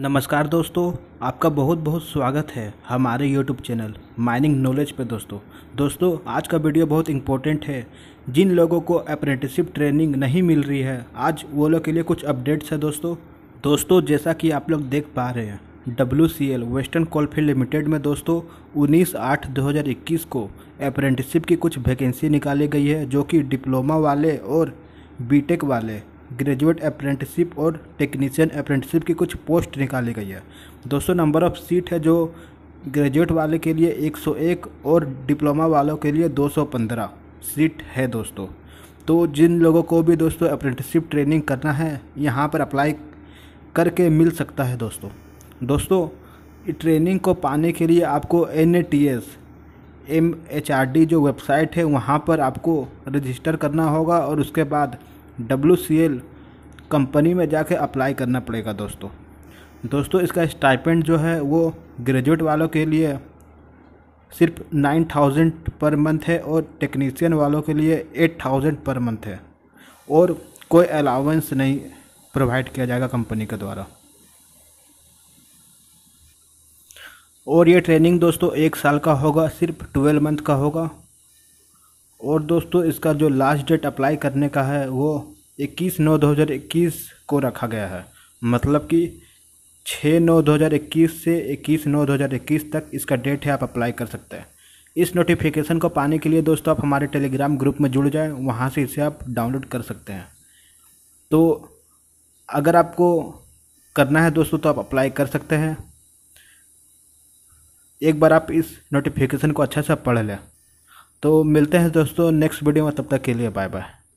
नमस्कार दोस्तों आपका बहुत बहुत स्वागत है हमारे YouTube चैनल माइनिंग नॉलेज पे दोस्तों दोस्तों आज का वीडियो बहुत इंपॉर्टेंट है जिन लोगों को अप्रेंटिसिप ट्रेनिंग नहीं मिल रही है आज वो लोग के लिए कुछ अपडेट्स है दोस्तों दोस्तों जैसा कि आप लोग देख पा रहे हैं W C L Western Coalfield Limited में दोस्तों उन्नीस आठ दो हज़ार इक्कीस को अप्रेंटिसिप की कुछ वैकेंसी निकाली गई है जो कि डिप्लोमा वाले और बीटेक वाले ग्रेजुएट अप्रेंटिसिप और टेक्नीशियन अप्रेंटिसिप की कुछ पोस्ट निकाली गई है दोस्तों नंबर ऑफ़ सीट है जो ग्रेजुएट वाले के लिए 101 और डिप्लोमा वालों के लिए 215 सीट है दोस्तों तो जिन लोगों को भी दोस्तों अप्रेंटिसिप ट्रेनिंग करना है यहाँ पर अप्लाई करके मिल सकता है दोस्तों दोस्तों ट्रेनिंग को पाने के लिए आपको N A T S M H R D जो वेबसाइट है वहाँ पर आपको रजिस्टर करना होगा और उसके बाद डब्लू कंपनी में जाके अप्लाई करना पड़ेगा दोस्तों दोस्तों इसका स्टाइपेंट जो है वो ग्रेजुएट वालों के लिए सिर्फ नाइन थाउजेंड पर मंथ है और टेक्नीसियन वालों के लिए एट थाउजेंड पर मंथ है और कोई अलाउंस नहीं प्रोवाइड किया जाएगा कंपनी के द्वारा और ये ट्रेनिंग दोस्तों एक साल का होगा सिर्फ ट्वेल्व मंथ का होगा और दोस्तों इसका जो लास्ट डेट अप्लाई करने का है वो इक्कीस नौ दो हज़ार इक्कीस को रखा गया है मतलब कि छः नौ दो हज़ार इक्कीस से इक्कीस नौ दो हज़ार इक्कीस तक इसका डेट है आप अप्लाई कर सकते हैं इस नोटिफिकेशन को पाने के लिए दोस्तों आप हमारे टेलीग्राम ग्रुप में जुड़ जाएं वहाँ से इसे आप डाउनलोड कर सकते हैं तो अगर आपको करना है दोस्तों तो आप अप्लाई कर सकते हैं एक बार आप इस नोटिफिकेशन को अच्छा से पढ़ लें तो मिलते हैं दोस्तों नेक्स्ट वीडियो में तब तक के लिए बाय बाय